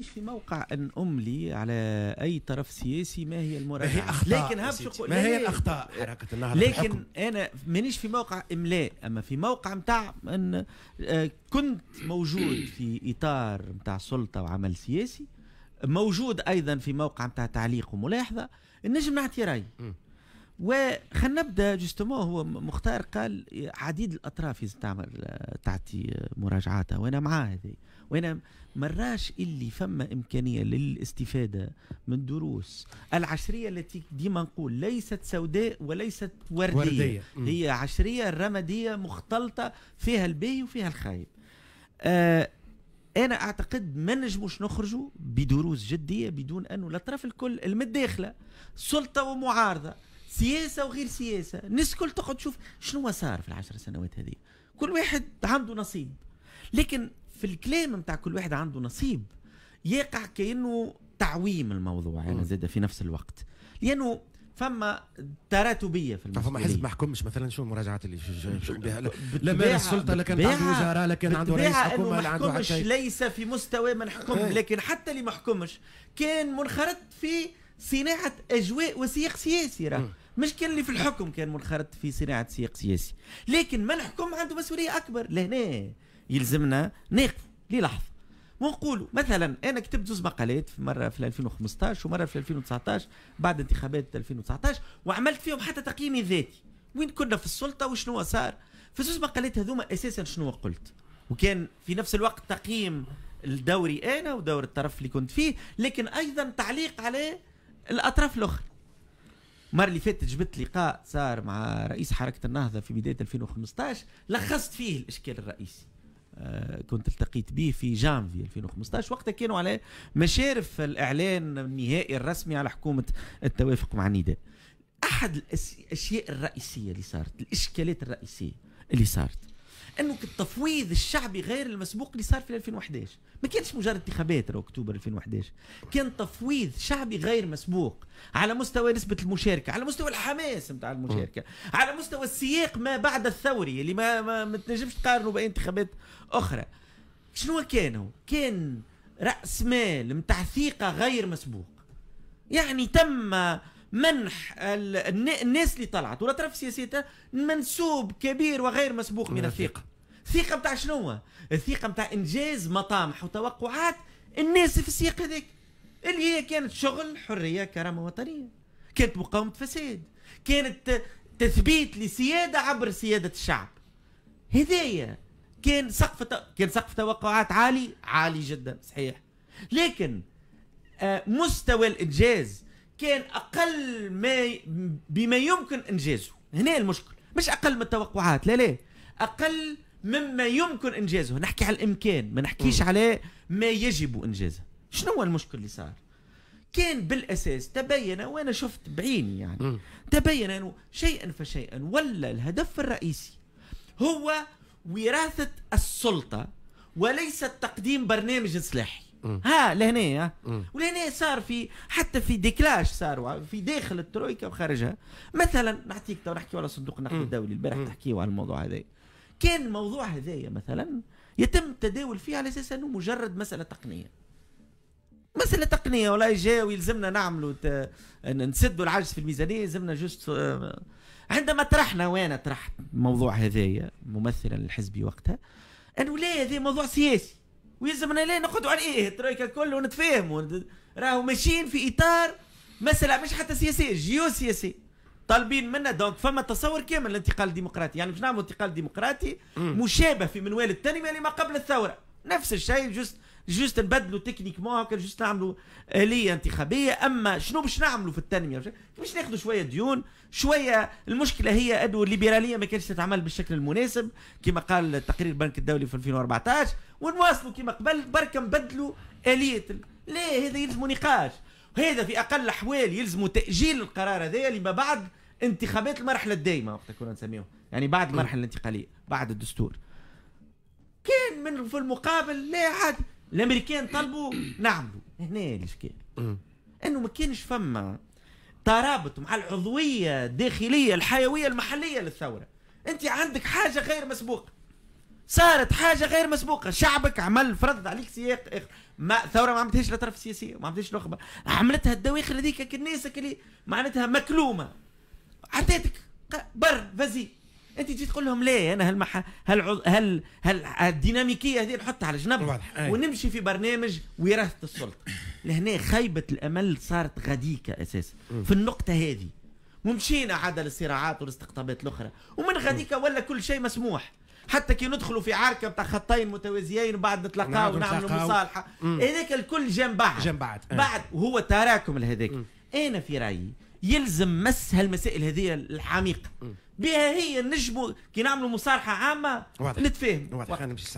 مش في موقع ان املي على اي طرف سياسي ما هي المراجعه ما هي أخطاء ما هي الاخطاء حركه النهضه لكن انا مانيش في موقع املاء اما في موقع نتاع ان آه، كنت موجود في اطار نتاع سلطه وعمل سياسي موجود ايضا في موقع نتاع تعليق وملاحظه النجم نعطي راي وخلنا نبدا جوستومون هو مختار قال عديد الاطراف لازم تعمل آه، تعطي آه، مراجعاتها وانا معاه هذه وانا مراش اللي فما امكانيه للاستفاده من الدروس العشريه التي ديما نقول ليست سوداء وليست ورديه, وردية. هي عشريه رماديه مختلطه فيها الباهي وفيها الخايب آه انا اعتقد ما نجموش نخرجوا بدروس جديه بدون انه الاطراف الكل المتداخله سلطه ومعارضه سياسه وغير سياسه الناس الكل تقعد تشوف شنو صار في العشر سنوات هذه كل واحد عنده نصيب لكن في الكلام نتاع كل واحد عنده نصيب يقع كانه تعويم الموضوع انا يعني زاد في نفس الوقت لانه فما تراتبيه في المسؤوليه فما حزب ما حكمش مثلا شو المراجعات اللي شو بها لا مارس السلطه لا كان عنده وزاره لا كان عنده رئيس حكومه لا عنده حتى ليس في مستوى من حكم إيه. لكن حتى اللي ما حكمش كان منخرط في صناعه اجواء وسياق سياسي راه مش كان اللي في الحكم كان منخرط في صناعه سياق سياسي لكن من حكم عنده مسؤوليه اكبر لهنا يلزمنا نقف للحظه ونقولوا مثلا انا كتبت زوز مقالات في مره في 2015 ومره في 2019 بعد انتخابات 2019 وعملت فيهم حتى تقييمي ذاتي وين كنا في السلطه وشنو صار في زوز مقالات هذوما اساسا شنو قلت وكان في نفس الوقت تقييم الدوري انا ودور الطرف اللي كنت فيه لكن ايضا تعليق على الاطراف الاخرى المره اللي فاتت جبت لقاء صار مع رئيس حركه النهضه في بدايه 2015 لخصت فيه الاشكال الرئيسي آه، كنت التقيت به في جانفي 2015 وقتها كانوا على مشارف الاعلان النهائي الرسمي على حكومه التوافق مع النداء احد الاشياء الرئيسيه اللي صارت الاشكالات الرئيسيه اللي صارت انه التفويض الشعبي غير المسبوق اللي صار في 2011 ما كانش مجرد انتخابات اكتوبر 2011 كان تفويض شعبي غير مسبوق على مستوى نسبه المشاركه على مستوى الحماس نتاع المشاركه على مستوى السياق ما بعد الثوري اللي ما ما, ما تنجمش تقارنه باي انتخابات اخرى شنو كانوا كان راس مال نتاع ثقه غير مسبوق يعني تم منح الناس اللي طلعت والاطراف السياسيه منسوب كبير وغير مسبوق من الثقه الثقه نتاع شنو الثقه نتاع انجاز مطامح وتوقعات الناس في السياق هذاك اللي هي كانت شغل حريه كرامه وطنيه كانت مقاومه فساد كانت تثبيت لسياده عبر سياده الشعب هذايا كان سقف كان سقف توقعات عالي عالي جدا صحيح لكن آه، مستوى الانجاز كان اقل ما بما يمكن انجازه هنا المشكل مش اقل من التوقعات لا لا اقل مما يمكن انجازه نحكي على الامكان ما نحكيش على ما يجب انجازه شنو هو المشكل اللي صار كان بالاساس تبين وانا شفت بعيني يعني تبين انه شيئا فشيئا ولا الهدف الرئيسي هو وراثه السلطه وليس تقديم برنامج اصلاحي ها لهنا ولهنا صار في حتى في ديكلاش صار في داخل الترويكا وخارجها مثلا نعطيك تو نحكيو على صندوق النقد الدولي البارح تحكيو على الموضوع هذا كان الموضوع هذايا مثلا يتم التداول فيه على اساس انه مجرد مساله تقنيه مسألة تقنية ولا جاو ويلزمنا نعملوا ت... نسدوا العجز في الميزانية يلزمنا جوست آه، عندما طرحنا وانا طرحت الموضوع هذايا ممثلا للحزب وقتها انه لا هذا موضوع سياسي ويلزمنا ليه نقعدوا على ايه الترويكا الكل ونتفاهموا راهو ماشيين في اطار مساله مش حتى سياسيه جيو سياسي طالبين منا دونك فما تصور كامل الانتقال الديمقراطي يعني باش نعملوا انتقال ديمقراطي مشابه في منوال التنميه لما قبل الثوره نفس الشيء جست جوست نبدلوا تكنيكمون هكا جوست نعملوا آلية انتخابية أما شنو باش نعملوا في التنمية باش ناخذوا شوية ديون شوية المشكلة هي أنه الليبرالية ما كانتش تتعمل بالشكل المناسب كما قال تقرير البنك الدولي في 2014 ونواصلوا كما قبل برك نبدلوا آلية لا هذا يلزم نقاش هذا في أقل الأحوال يلزم تأجيل القرار هذا لما بعد انتخابات المرحلة الدائمة وقتها كنا نسميهم يعني بعد المرحلة الانتقالية بعد الدستور كان من في المقابل لا عادي الامريكان طلبوا نعملوا هنا الاشكال انه ما كانش فما ترابط مع العضويه الداخليه الحيويه المحليه للثوره انت عندك حاجه غير مسبوقه صارت حاجه غير مسبوقه شعبك عمل فرض عليك سياق اخر ما ثوره ما عملتهاش لا طرف سياسي ما عملتهاش الاخرى عملتها الدواخل هذيك الناس اللي معناتها مكلومه عطيتك بر فازي انت تجي تقول لهم لا انا هالمح... هال هال هال الديناميكيه هذه نحطها على جنب ونمشي في برنامج وراثه السلطه لهنا خيبه الامل صارت غديكه اساسا في النقطه هذه ومشينا عاد للصراعات والاستقطابات الاخرى ومن غديك ولا كل شيء مسموح حتى كي ندخلوا في عركه بتاع خطين متوازيين وبعد نتلاقاو ونعملوا مصالحه هذاك الكل جنب بعض جنب بعض بعد وهو تراكم لهذاك انا في رايي يلزم مس هالمسائل هذه العميقه بها هي نجمو كي نعملوا مصارحه عامه واضح نتفاهم واضح خلينا نمشي